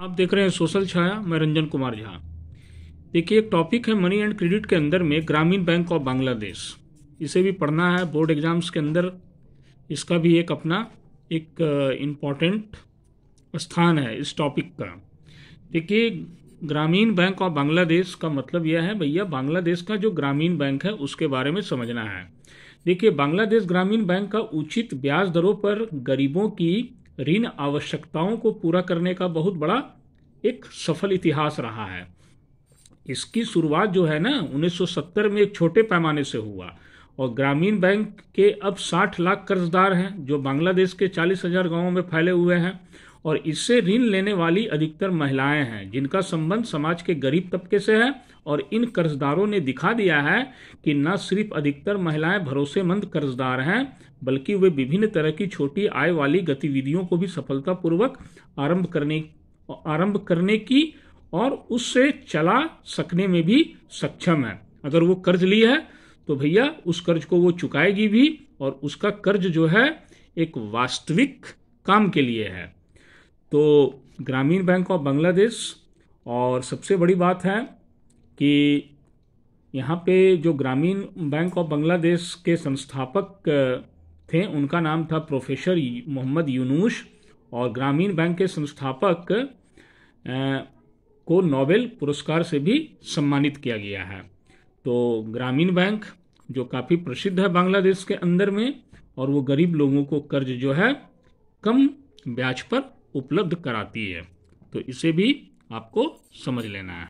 आप देख रहे हैं सोशल छाया मैं रंजन कुमार झा देखिए एक टॉपिक है मनी एंड क्रेडिट के अंदर में ग्रामीण बैंक ऑफ बांग्लादेश इसे भी पढ़ना है बोर्ड एग्ज़ाम्स के अंदर इसका भी एक अपना एक इम्पॉर्टेंट स्थान है इस टॉपिक का देखिए ग्रामीण बैंक ऑफ बांग्लादेश का मतलब यह है भैया बांग्लादेश का जो ग्रामीण बैंक है उसके बारे में समझना है देखिए बांग्लादेश ग्रामीण बैंक का उचित ब्याज दरों पर गरीबों की ऋण आवश्यकताओं को पूरा करने का बहुत बड़ा एक सफल इतिहास रहा है इसकी शुरुआत जो है ना 1970 में एक छोटे पैमाने से हुआ और ग्रामीण बैंक के अब 60 लाख कर्जदार हैं जो बांग्लादेश के चालीस हजार में फैले हुए हैं और इससे ऋण लेने वाली अधिकतर महिलाएं हैं जिनका संबंध समाज के गरीब तबके से है और इन कर्जदारों ने दिखा दिया है कि न सिर्फ अधिकतर महिलाएं भरोसेमंद कर्जदार हैं बल्कि वे विभिन्न तरह की छोटी आय वाली गतिविधियों को भी सफलतापूर्वक आरंभ करने आरंभ करने की और उससे चला सकने में भी सक्षम है अगर वो कर्ज ली है तो भैया उस कर्ज को वो चुकाएगी भी और उसका कर्ज जो है एक वास्तविक काम के लिए है तो ग्रामीण बैंक ऑफ बांग्लादेश और सबसे बड़ी बात है कि यहाँ पे जो ग्रामीण बैंक ऑफ बांग्लादेश के संस्थापक थे उनका नाम था प्रोफेसर मोहम्मद यूनूस और ग्रामीण बैंक के संस्थापक को नोबेल पुरस्कार से भी सम्मानित किया गया है तो ग्रामीण बैंक जो काफ़ी प्रसिद्ध है बांग्लादेश के अंदर में और वो गरीब लोगों को कर्ज जो है कम ब्याज पर उपलब्ध कराती है तो इसे भी आपको समझ लेना है